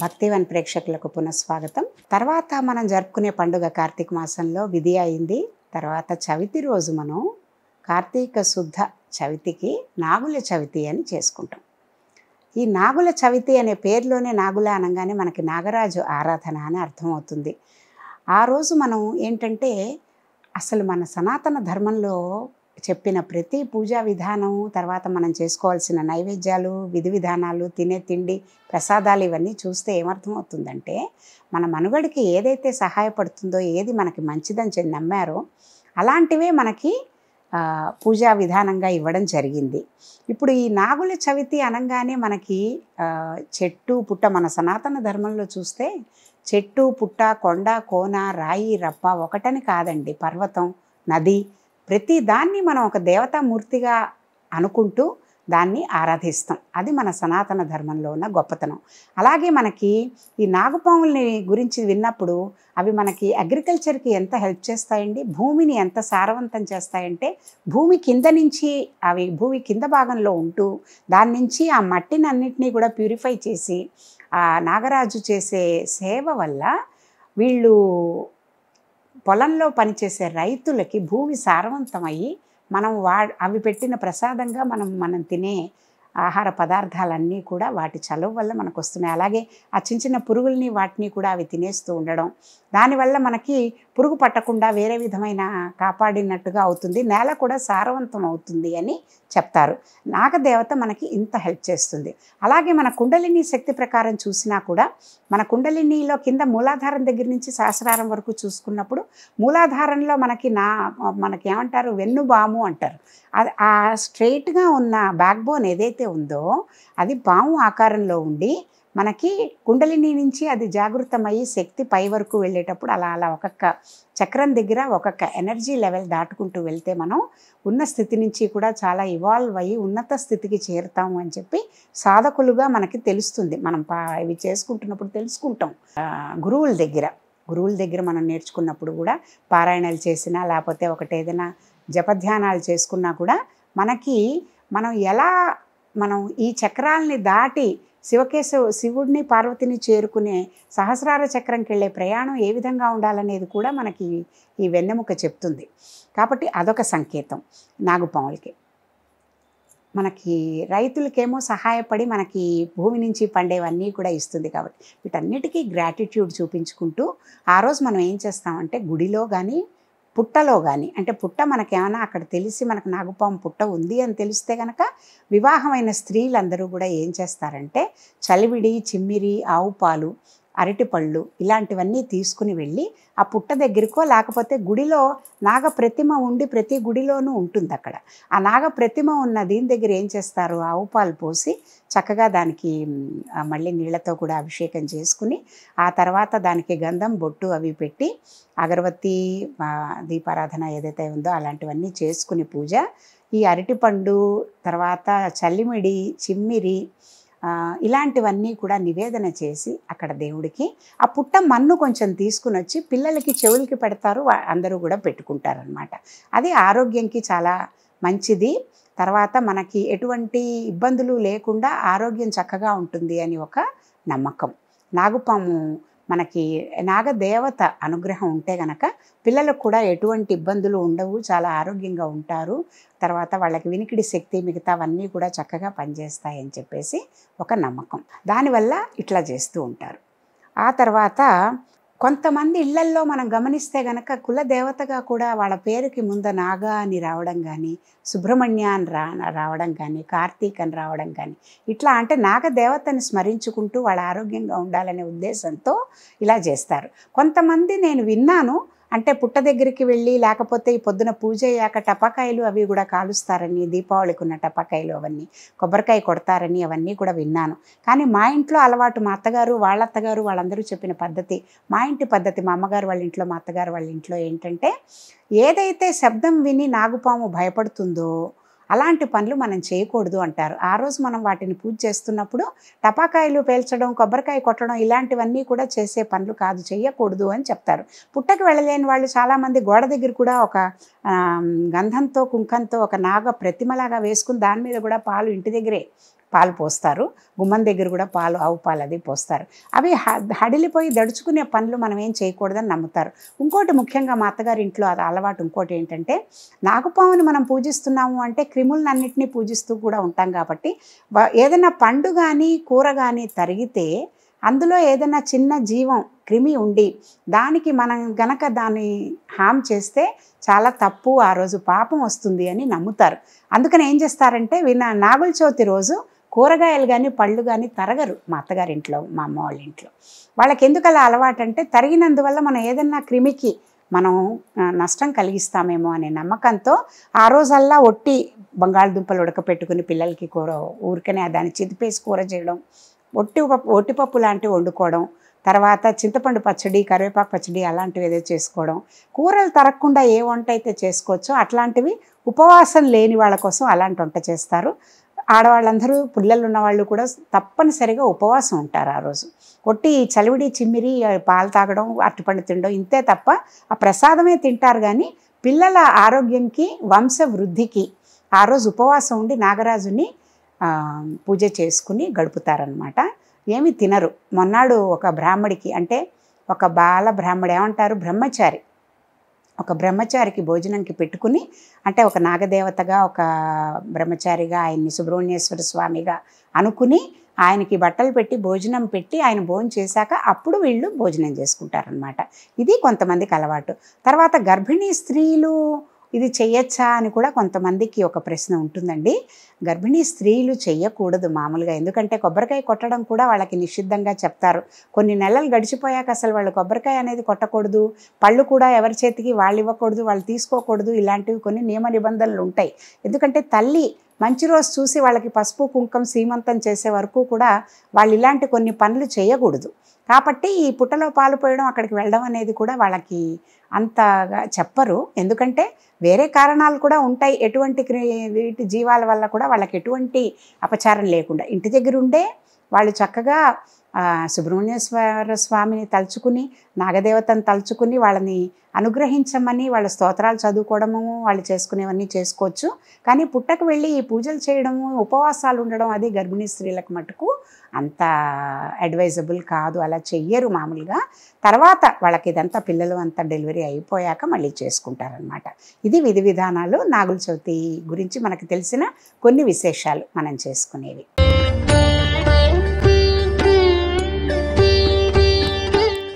భక్తివన్ ప్రేక్షకులకు పునఃస్వాగతం తర్వాత మనం జరుపుకునే పండుగ కార్తీక మాసంలో విధి అయింది తర్వాత చవితి రోజు మనం కార్తీక శుద్ధ చవితికి నాగుల చవితి అని చేసుకుంటాం ఈ నాగుల చవితి అనే పేరులోనే నాగుల అనగానే మనకి నాగరాజు ఆరాధన అని అర్థమవుతుంది ఆ రోజు మనం ఏంటంటే అసలు మన సనాతన ధర్మంలో చెప్పిన ప్రతి పూజా విధానం తర్వాత మనం చేసుకోవాల్సిన నైవేద్యాలు విధి విధానాలు తినే తిండి ప్రసాదాలు ఇవన్నీ చూస్తే ఏమర్థమవుతుందంటే మన మనుగడకి ఏదైతే సహాయపడుతుందో ఏది మనకి మంచిదని నమ్మారో అలాంటివే మనకి పూజా విధానంగా ఇవ్వడం జరిగింది ఇప్పుడు ఈ నాగుల చవితి అనగానే మనకి చెట్టు పుట్ట మన సనాతన ధర్మంలో చూస్తే చెట్టు పుట్ట కొండ కోన రాయి రప్ప ఒకటని కాదండి పర్వతం నది ప్రతి దాన్ని మనం ఒక దేవతామూర్తిగా అనుకుంటూ దాన్ని ఆరాధిస్తాం అది మన సనాతన ధర్మంలో ఉన్న గొప్పతనం అలాగే మనకి ఈ నాగపాముల్ని గురించి విన్నప్పుడు అవి మనకి అగ్రికల్చర్కి ఎంత హెల్ప్ చేస్తాయండి భూమిని ఎంత సారవంతం చేస్తాయంటే భూమి కింద నుంచి అవి భూమి కింద భాగంలో ఉంటూ దాని నుంచి ఆ మట్టిని అన్నింటినీ కూడా ప్యూరిఫై చేసి ఆ నాగరాజు చేసే సేవ వల్ల వీళ్ళు పొలంలో పనిచేసే రైతులకి భూమి సారవంతమయ్యి మనం వా అవి పెట్టిన ప్రసాదంగా మనం మనం తినే ఆహార పదార్థాలన్నీ కూడా వాటి చలువు వల్ల మనకు వస్తున్నాయి అలాగే ఆ చిన్న చిన్న పురుగుల్ని వాటిని కూడా అవి తినేస్తూ ఉండడం దానివల్ల మనకి పురుగు పట్టకుండా వేరే విధమైన కాపాడినట్టుగా అవుతుంది నేల కూడా సారవంతం అవుతుంది అని చెప్తారు నాగదేవత మనకి ఇంత హెల్ప్ చేస్తుంది అలాగే మన కుండలిని శక్తి ప్రకారం చూసినా కూడా మన కుండలినిలో కింద మూలాధారం దగ్గర నుంచి సహస్రారం వరకు చూసుకున్నప్పుడు మూలాధారంలో మనకి నా మనకి ఏమంటారు వెన్నుబాము అంటారు అది ఆ స్ట్రైట్గా ఉన్న బ్యాక్బోన్ ఏదైతే ఉందో అది బాము ఆకారంలో ఉండి మనకి కుండలిని నుంచి అది జాగృతమయ్యి శక్తి పై వరకు వెళ్ళేటప్పుడు అలా అలా ఒక్కొక్క చక్రం దగ్గర ఒక్కొక్క ఎనర్జీ లెవెల్ దాటుకుంటూ వెళ్తే మనం ఉన్న స్థితి నుంచి కూడా చాలా ఇవాల్వ్ అయ్యి ఉన్నత స్థితికి చేరుతాము అని చెప్పి సాధకులుగా మనకి తెలుస్తుంది మనం పా ఇవి చేసుకుంటున్నప్పుడు తెలుసుకుంటాం గురువుల దగ్గర గురువుల దగ్గర మనం నేర్చుకున్నప్పుడు కూడా పారాయణాలు చేసినా లేకపోతే ఒకటి ఏదైనా జపధ్యానాలు చేసుకున్నా కూడా మనకి మనం ఎలా మనం ఈ చక్రాలని దాటి శివకేశవ శివుడిని పార్వతిని చేరుకునే సహస్రార చక్రంకి వెళ్ళే ప్రయాణం ఏ విధంగా ఉండాలనేది కూడా మనకి ఈ వెన్నెముక చెప్తుంది కాబట్టి అదొక సంకేతం నాగుపాములకి మనకి రైతులకేమో సహాయపడి మనకి భూమి నుంచి పండేవన్నీ కూడా ఇస్తుంది కాబట్టి వీటన్నిటికీ గ్రాటిట్యూడ్ చూపించుకుంటూ ఆ రోజు మనం ఏం చేస్తామంటే గుడిలో కానీ పుట్టలో కానీ అంటే పుట్ట మనకేమైనా అక్కడ తెలిసి మనకు నాగుపాము పుట్ట ఉంది అని తెలిస్తే కనుక వివాహమైన స్త్రీలందరూ కూడా ఏం చేస్తారంటే చలివిడి చిమ్మిరి ఆవు పాలు అరటిపళ్ళు ఇలాంటివన్నీ తీసుకుని వెళ్ళి ఆ పుట్ట దగ్గరకో లేకపోతే గుడిలో నాగ ప్రతిమ ఉండి ప్రతి గుడిలోనూ ఉంటుంది అక్కడ ఆ నాగ ప్రతిమ ఉన్న దీని దగ్గర ఏం చేస్తారు ఆవు పాలు పోసి చక్కగా దానికి మళ్ళీ నీళ్లతో కూడా అభిషేకం చేసుకుని ఆ తర్వాత దానికి గంధం బొట్టు అవి పెట్టి అగరబత్తి దీపారాధన ఏదైతే ఉందో అలాంటివన్నీ చేసుకుని పూజ ఈ అరటిపండు తర్వాత చల్లిమిడి చిమ్మిరి ఇలాంటివన్నీ కూడా నివేదన చేసి అక్కడ దేవుడికి ఆ పుట్ట మన్ను కొంచెం తీసుకుని వచ్చి పిల్లలకి చెవులకి పెడతారు అందరూ కూడా పెట్టుకుంటారనమాట అది ఆరోగ్యంకి చాలా మంచిది తర్వాత మనకి ఎటువంటి ఇబ్బందులు లేకుండా ఆరోగ్యం చక్కగా ఉంటుంది అని ఒక నమ్మకం నాగుపాము మనకి నాగదేవత అనుగ్రహం ఉంటే గనక పిల్లలకు కూడా ఎటువంటి ఇబ్బందులు ఉండవు చాలా ఆరోగ్యంగా ఉంటారు తర్వాత వాళ్ళకి వినికిడి శక్తి మిగతావన్నీ కూడా చక్కగా పనిచేస్తాయని చెప్పేసి ఒక నమ్మకం దానివల్ల ఇట్లా చేస్తూ ఉంటారు ఆ తర్వాత కొంతమంది ఇళ్లల్లో మనం గమనిస్తే గనక కుల దేవతగా కూడా వాళ్ళ పేరుకి ముంద నాగా అని రావడం కానీ సుబ్రహ్మణ్య అని రా రావడం కానీ కార్తీక్ అని రావడం కానీ ఇట్లా అంటే నాగదేవతని స్మరించుకుంటూ వాళ్ళ ఆరోగ్యంగా ఉండాలనే ఉద్దేశంతో ఇలా చేస్తారు కొంతమంది నేను విన్నాను అంటే పుట్ట దగ్గరికి వెళ్ళి లేకపోతే ఈ పొద్దున పూజ అయ్యాక టపాకాయలు అవి కూడా కాలుస్తారని దీపావళికి ఉన్న టపాకాయలు అవన్నీ కొబ్బరికాయ కొడతారని అవన్నీ కూడా విన్నాను కానీ మా ఇంట్లో అలవాటు మా అత్తగారు వాళ్ళ అత్తగారు వాళ్ళందరూ చెప్పిన పద్ధతి మా ఇంటి పద్ధతి మా అమ్మగారు వాళ్ళ ఇంట్లో మా అత్తగారు వాళ్ళ ఇంట్లో ఏంటంటే ఏదైతే శబ్దం విని నాగుపాము భయపడుతుందో అలాంటి పనులు మనం చేయకూడదు అంటారు ఆ రోజు మనం వాటిని పూజ చేస్తున్నప్పుడు టపాకాయలు పేల్చడం కొబ్బరికాయ కొట్టడం ఇలాంటివన్నీ కూడా చేసే పనులు కాదు చేయకూడదు అని చెప్తారు పుట్టకి వెళ్ళలేని వాళ్ళు చాలామంది గోడ దగ్గర కూడా ఒక గంధంతో కుంకంతో ఒక నాగ ప్రతిమలాగా వేసుకుని దాని మీద కూడా పాలు ఇంటి దగ్గరే పాలు పోస్తారు గుమ్మం దగ్గర కూడా పాలు ఆవు పాలు అది పోస్తారు అవి హడిలిపోయి దడుచుకునే పనులు మనం ఏం చేయకూడదని నమ్ముతారు ఇంకోటి ముఖ్యంగా మా అత్తగారి ఇంట్లో అది అలవాటు ఇంకోటి ఏంటంటే నాగపాముని మనం పూజిస్తున్నాము అంటే క్రిములన్నింటినీ పూజిస్తూ కూడా ఉంటాం కాబట్టి ఏదైనా పండు కానీ కూర కానీ తరిగితే అందులో ఏదైనా చిన్న జీవం క్రిమి ఉండి దానికి మనం గనక దాన్ని హామ్ చేస్తే చాలా తప్పు ఆ రోజు పాపం వస్తుంది అని నమ్ముతారు అందుకని ఏం చేస్తారంటే విన నాగుల చవితి రోజు కూరగాయలు కానీ పళ్ళు కానీ తరగరు మా అత్తగారింట్లో మా అమ్మ వాళ్ళ ఇంట్లో వాళ్ళకి ఎందుకు అలా అలవాటు అంటే తరిగినందువల్ల మనం ఏదన్నా క్రిమికి మనం నష్టం కలిగిస్తామేమో అనే నమ్మకంతో ఆ రోజల్లా ఒట్టి బంగాళదుంపలు ఉడకపెట్టుకుని పిల్లలకి కూర ఊరికనే దాన్ని చితిపేసి కూర చేయడం ఒట్టి ఒట్టిపప్పు లాంటివి వండుకోవడం తర్వాత చింతపండు పచ్చడి కరివేపాకు పచ్చడి అలాంటివి ఏదో చేసుకోవడం కూరలు తరగకుండా ఏ వంట అయితే చేసుకోవచ్చో అట్లాంటివి ఉపవాసం లేని వాళ్ళ కోసం అలాంటి వంట చేస్తారు ఆడవాళ్ళందరూ పిల్లలు ఉన్నవాళ్ళు కూడా తప్పనిసరిగా ఉపవాసం ఉంటారు ఆ రోజు కొట్టి చలివిడి చిమ్మిరి పాలు తాగడం అరటిపండు తినడం ఇంతే తప్ప ఆ ప్రసాదమే తింటారు కానీ పిల్లల ఆరోగ్యంకి వంశ వృద్ధికి ఆ రోజు ఉపవాసం ఉండి నాగరాజుని పూజ చేసుకుని గడుపుతారనమాట ఏమి తినరు మొన్నాడు ఒక బ్రాహ్మడికి అంటే ఒక బాల బ్రాహ్మడు ఏమంటారు బ్రహ్మచారి ఒక బ్రహ్మచారికి భోజనంకి పెట్టుకుని అంటే ఒక నాగదేవతగా ఒక బ్రహ్మచారిగా ఆయన్ని సుబ్రహ్మణ్యేశ్వర స్వామిగా అనుకుని ఆయనకి బట్టలు పెట్టి భోజనం పెట్టి ఆయన భోజనం చేశాక అప్పుడు వీళ్ళు భోజనం చేసుకుంటారనమాట ఇది కొంతమందికి అలవాటు తర్వాత గర్భిణీ స్త్రీలు ఇది చెయ్యొచ్చా అని కూడా కొంతమందికి ఒక ప్రశ్న ఉంటుందండి గర్భిణీ స్త్రీలు చెయ్యకూడదు మామూలుగా ఎందుకంటే కొబ్బరికాయ కొట్టడం కూడా వాళ్ళకి నిషిద్ధంగా చెప్తారు కొన్ని నెలలు గడిచిపోయాక అసలు వాళ్ళు కొబ్బరికాయ అనేది కొట్టకూడదు పళ్ళు కూడా ఎవరి చేతికి వాళ్ళు ఇవ్వకూడదు వాళ్ళు తీసుకోకూడదు ఇలాంటివి కొన్ని నియమ నిబంధనలు ఉంటాయి ఎందుకంటే తల్లి మంచి రోజు చూసి వాళ్ళకి పసుపు కుంకం సీమంతం చేసే వరకు కూడా వాళ్ళు ఇలాంటి కొన్ని పనులు చేయకూడదు కాబట్టి ఈ పుట్టలో పాలు పోయడం అక్కడికి వెళ్ళడం అనేది కూడా వాళ్ళకి అంతగా చెప్పరు ఎందుకంటే వేరే కారణాలు కూడా ఉంటాయి ఎటువంటి వీటి జీవాల వల్ల కూడా వాళ్ళకి ఎటువంటి అపచారం లేకుండా ఇంటి దగ్గర ఉండే వాళ్ళు చక్కగా సుబ్రహ్మణ్యేశ్వర స్వామిని తలుచుకుని నాగదేవతను తలుచుకుని వాళ్ళని అనుగ్రహించమని వాళ్ళ స్తోత్రాలు చదువుకోవడము వాళ్ళు చేసుకునేవన్నీ చేసుకోవచ్చు కానీ పుట్టకు వెళ్ళి ఈ పూజలు చేయడము ఉపవాసాలు ఉండడం అది గర్భిణీ స్త్రీలకు మటుకు అంత అడ్వైజబుల్ కాదు అలా చెయ్యరు మామూలుగా తర్వాత వాళ్ళకి ఇదంతా పిల్లలు అంతా డెలివరీ అయిపోయాక మళ్ళీ చేసుకుంటారనమాట ఇది విధి విధానాలు నాగుల చవితి గురించి మనకు తెలిసిన కొన్ని విశేషాలు మనం చేసుకునేవి